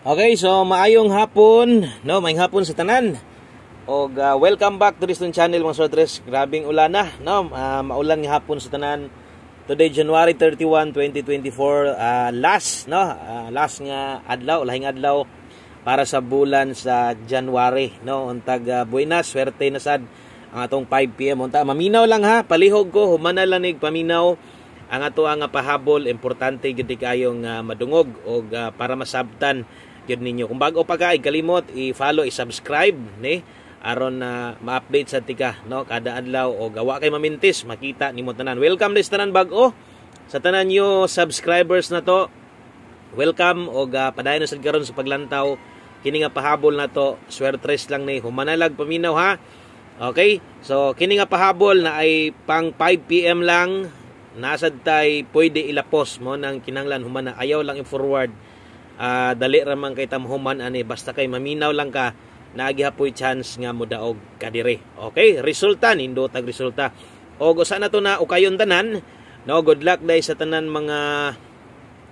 Okay, so maayong hapon, no, maayong hapon sa tanan. Og uh, welcome back to Riston Channel mga sotres. Grabing ulan na, no. Uh, maulan nga hapon sa tanan. Today January 31, 2024, uh, last, no, uh, last nga adlaw, lahing adlaw para sa bulan sa January, no. Untag uh, buenas, swerte na sad ang atong 5 PM. Unta maminaw lang ha, palihog ko humana lanig paminaw ang ato ang pahabol importante gid kayo nga uh, madungog og uh, para masabtan yun ninyo kung bago pa ka ikalimot i-follow i-subscribe ne? aron na uh, ma-update sa tika no kada adlaw o gawa kay mamintis makita nimo tanan welcome list tanan bag sa tanan nyo subscribers na to welcome o uh, padayon sa karon sa paglantaw kini nga pahabol na to swertres lang ni humanalag paminaw ha okay so kini nga pahabol na ay pang 5 pm lang nasad tay pwede ilapos mo nang kinanglan humana ayaw lang i-forward uh, dali ramang kay tamhuman ani basta kay maminaw lang ka nagihapoy chance nga mudaog kadire okay resulta nindo tag resulta og usa na to na o tanan no good luck day sa tanan mga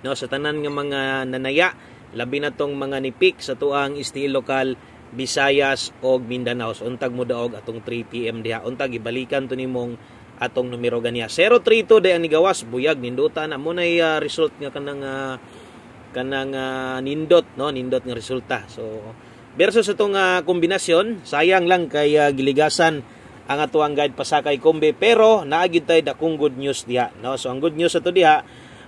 no sa tanan nga mga nanaya labi na tong mga nipik sa tuang isti local Bisayas og Mindanao so untag mo atong 3 PM diha untag ibalikan to nimong atong numero ganiya 032 day ang nigawas buyag ninduta na mo nay uh, result nga kanang uh, kanang uh, nindot no nindot ng resulta so versus atong uh, ah, kombinasyon sayang lang kay uh, giligasan ang ato ang guide pasakay kombe pero naagid tay dakong good news diha no so ang good news ato diha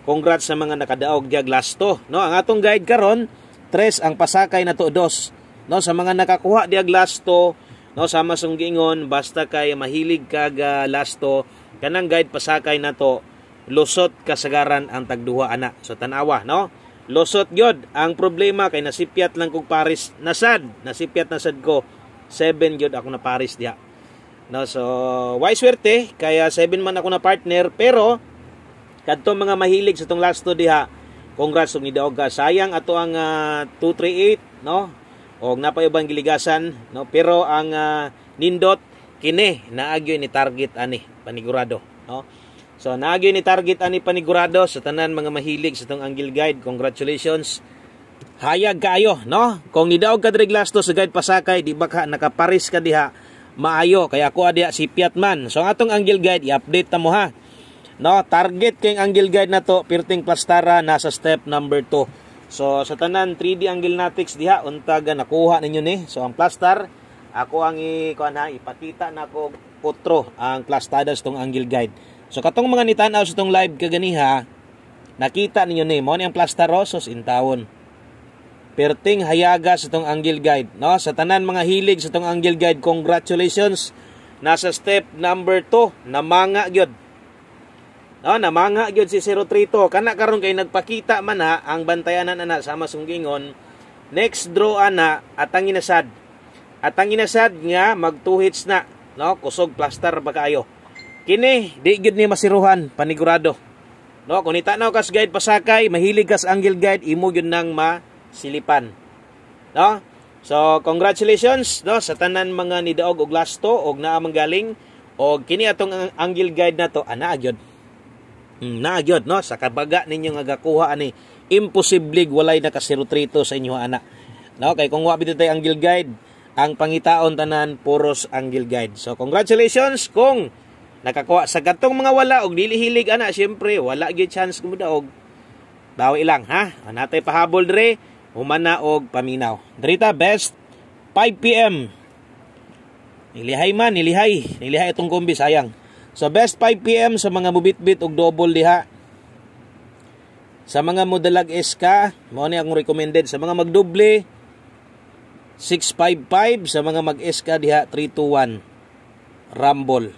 congrats sa mga nakadaog diag lasto no ang atong guide karon tres ang pasakay na to dos no sa mga nakakuha diag lasto no sama sung giingon basta kay mahilig kag uh, lasto kanang guide pasakay na to lusot kasagaran ang tagduha ana so tanawa no Losot gyud ang problema kay nasipyat lang kog Paris nasad, nasipyat nasad ko 7 gyud ako na Paris diha. No, so why swerte kaya 7 man ako na partner pero kadto mga mahilig sa tong last two diha. Congrats ug ni Daoga. Sayang ato ang uh, ah, 238 no. Og napay ubang giligasan no pero ang uh, nindot kini naagyo ni target ani panigurado no. So nagyo ni target ani panigurado sa tanan mga mahilig sa tong angle guide. Congratulations. Hayag kaayo, no? Kung nidaog ka diri glasto sa guide pasakay, di baka nakaparis ka diha maayo kaya ako adya si Piatman. So atong angle guide i-update ta mo ha. No, target kay angle guide na to, Pirting Plastara nasa step number 2. So sa tanan 3D angle natics diha untag nakuha ninyo ni. So ang plastar ako ang i kuan ha ipakita nako na kutro ang plastadas tong angle guide. So katong mga nitan-aw sa itong live kaganiha, nakita ninyo ni mo ni ang plaster rosos in town. Perting hayaga sa itong angel guide. No? Sa tanan mga hilig sa itong angel guide, congratulations! Nasa step number 2, namanga gyud. No, namanga gyud si 032. Kana karon kay nagpakita man ha ang bantayanan ana sama sunggingon. Next draw ana at ang inasad. At ang inasad nga magtuhits na, no? Kusog plaster ba kaayo. Kini, di gyud ni masiruhan, panigurado. No, kung itanaw kas guide pasakay, mahilig kas angel guide, imo gyud nang masilipan. No? So, congratulations no sa tanan mga nidaog og lasto og naa manggaling og kini atong angel guide nato ana ah, gyud. Hmm, naa gyud no sa kabaga ninyo nga gakuha ani imposible walay nakasirutrito sa inyo ana. No, kay kung wa bitaw tay angel guide, ang pangitaon tanan puros angel guide. So, congratulations kung nakakuha sa gatong mga wala og dili ana syempre wala gyud chance mo daog bawi lang ha natay pahabol dre humana og paminaw drita best 5 pm nilihay man nilihay nilihay itong kombi sayang so best 5 pm sa mga mubitbit og double diha sa mga modalag SK mao ni akong recommended sa mga magdoble 655 sa mga mag-SK diha 321 Rumble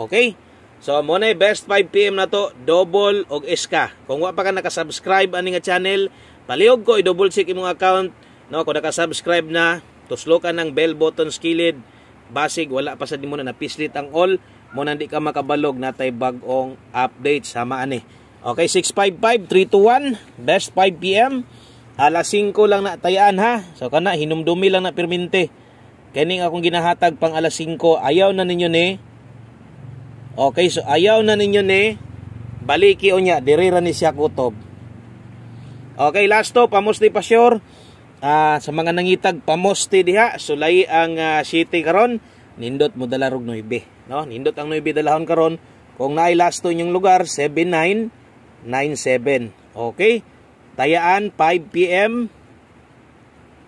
Okay? So mo na best 5 PM na to, double og iska. Kung wa pa ka naka-subscribe ani nga channel, paliog ko i-double check imong account. No, kung naka-subscribe na, tuslo ka ng bell button skilid. Basig wala pa sa di mo na napislit ang all, mo na di ka makabalog natay bag-ong update sama ani. Okay, 655 321 best 5 PM. Alas 5 lang na tayaan ha. So kana hinumdumi lang na perminte. Kining akong ginahatag pang alas 5, ayaw na ninyo ni Okay, so ayaw na ninyo ni baliki o niya, dirira ni siya kutob. Okay, last to, pamusti pa sure. Uh, ah, sa mga nangitag, pamusti diha. Sulay ang uh, city karon nindot mo dala rog 9. No? Nindot ang 9 dalahon karon Kung naay last to inyong lugar, 7997. Okay? Tayaan, 5 p.m.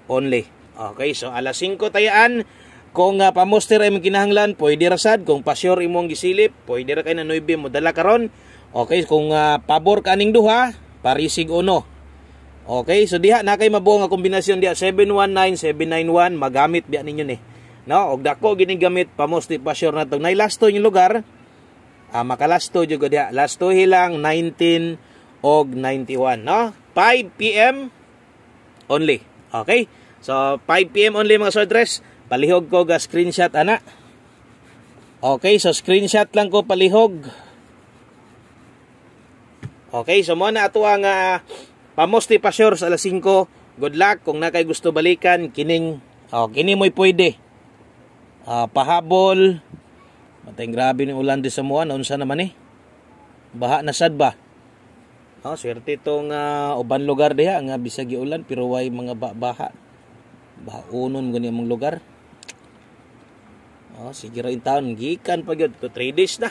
only. Okay, so alas 5 tayaan. Kung uh, pamuster ay kinahanglan, pwede ra sad kung pasyor imong gisilip, pwede ra kay na 9 mo dala karon. Okay, kung uh, pabor ning duha, parisig uno. Okay, so diha na kay mabuo nga kombinasyon diha 719791 magamit biya ninyo ni. No, og dako gining gamit pamusti pasyor na tong nailasto yung lugar. Uh, makalasto jud diha. Lasto hilang 19 og 91, no? 5 PM only. Okay? So 5 PM only mga sordres palihog ko ga screenshot ana okay so screenshot lang ko palihog okay so muna na ato ang uh, ah, pamosti pa sure sa alas 5 good luck kung nakay gusto balikan kining oh kini mo'y pwede uh, pahabol matay grabe ni ulan di sa muan unsa naman eh baha na sad ba Oh, swerte itong uh, ah, uban lugar diha nga bisag ulan pero way mga ba baha. Bahaunon gani among lugar. Oh, sige ra taon gikan pa gyud to 3 days na.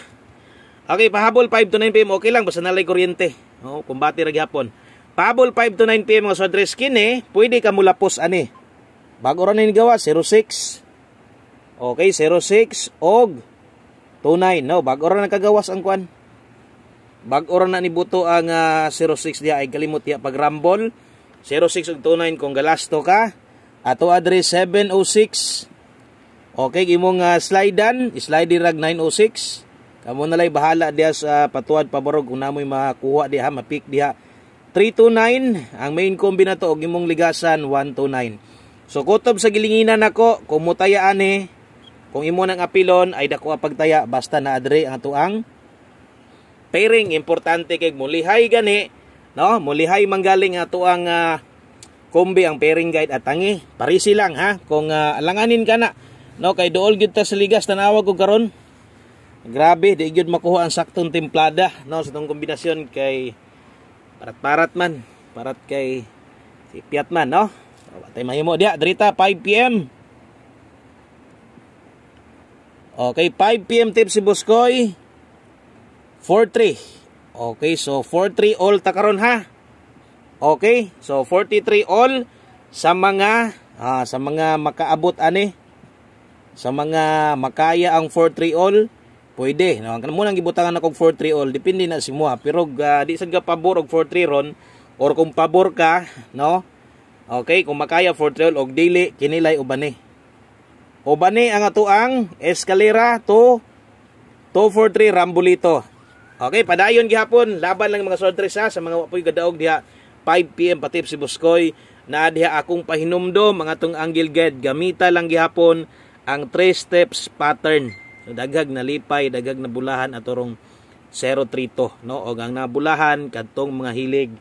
Okay, pahabol 5 to 9 PM okay lang basta nalay kuryente. Oh, kumbati ra gyapon. Pahabol 5 to 9 PM mga address kini, eh, pwede ka mo lapos ani. Bago ra ni gawa 06. Okay, 06 og 29 no, bago ra nakagawas ang kwan. Bago ra na ni buto ang uh, ah, 06 diha ay kalimot ya pag rumble. 06 og 29 kung galasto ka. Ato address 706 Okay, imong uh, slidean, slide rag 906. Kamo na lay bahala diha sa uh, patuad paborog una mo'y makuha diha, mapik diha. 329 ang main combi na to og imong ligasan 129. So kutob sa gilinginan nako, mutaya ani. Kung imo nang apilon ay dako pagtaya basta na adre ang tuang pairing importante kay mulihay gani, no? Mulihay manggaling ato ang uh, ah, kombi ang pairing guide at tangi. Parisi lang ha kung uh, alanganin ka na No kay duol gyud ta sa ligas tanawag ko karon. Grabe, di gyud makuha ang saktong templada no sa tong kombinasyon kay parat-parat man, parat kay si Piat man no. So, Tay mahimo diha drita 5 PM. Okay, 5 PM tip si Buskoy. 43. Okay, so 43 all ta karon ha. Okay, so 43 all sa mga ah, sa mga makaabot ani sa mga makaya ang 4-3 all pwede no ang muna gibutangan ako 4-3 all depende na si Mua. pero uh, di sad ka pabor og 4-3 ron or kung pabor ka no okay kung makaya 4-3 all og dili kinilay uban ni uban ni ang atoang eskalera to 243 Rambulito. okay padayon gihapon laban lang mga soldier sa mga wapoy gadaog diha 5 pm patip si Buskoy na diha akong pahinumdo mga tung Anggil Ged gamita lang gihapon ang 3 steps pattern so, daghag na daghag na bulahan atorong 032 no og ang nabulahan kadtong mga hilig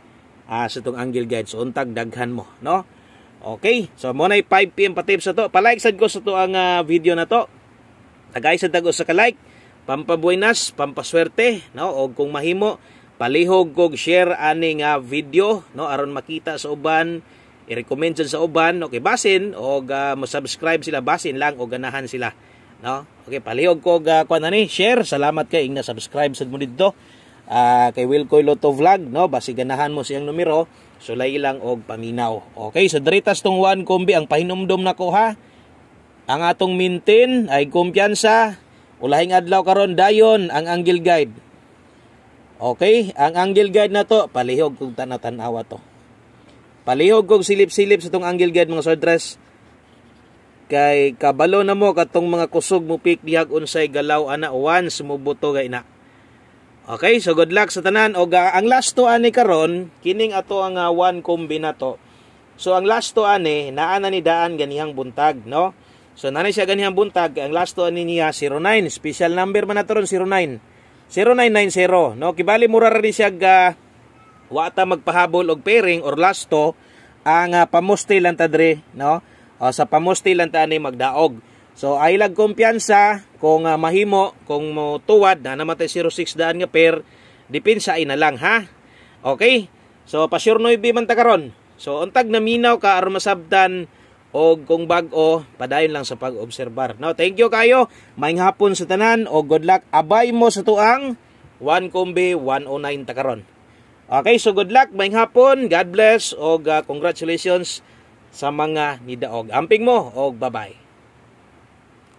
uh, sa tong angle guide so untag daghan mo no okay so mo na 5 pm pa tips ato to pa-like sad ko sa to ang uh, video na to tagay sa dagos sa ka-like pampabuenas pampaswerte no og kung mahimo palihog kog share aning uh, video no aron makita sa uban i-recommend sa uban okay basin o uh, mo-subscribe sila basin lang o ganahan sila no okay palihog ko ga uh, kuan ani share salamat kay ing na-subscribe sad mo didto uh, ah, kay Wilcoy Lotto Vlog no basi ganahan mo siyang numero sulay lang og paminaw okay so diritas tong one kombi ang pahinumdom nako ha ang atong mintin ay kumpiyansa ulahing adlaw karon dayon ang angle guide okay ang angle guide na to palihog kung tanatan awa to Palihog kog silip-silip sa tong angle guide mga sordres. Kay kabalo na mo katong mga kusog mo pick dihag unsay galaw ana once mo buto gay na. Okay, so good luck sa tanan. Og ang last to ani karon, kining ato ang uh, one kombinato. So ang last to ani naa na ni daan ganihang buntag, no? So nanay siya ganihang buntag, ang last to ani niya 09, special number man nato ron 09. 0990, no? Kibali mura ra ni siya uh, wa ta magpahabol og pairing or lasto ang uh, pamusti lang ta dre no uh, sa pamusti lang ta ani magdaog so ay lag kumpiyansa kung uh, mahimo kung motuwad na namatay 06 daan nga pair ay na lang ha okay so pa sure noy bi man ta karon so untag naminaw ka aron masabtan o kung bago, padayon lang sa pag-obserbar. Now, thank you kayo. Maing hapon sa tanan o good luck. Abay mo sa tuang 1 Kombi 109 Takaron. Okay, so good luck, maing hapon, God bless, og uh, congratulations sa mga nidaog. Amping mo, og bye-bye.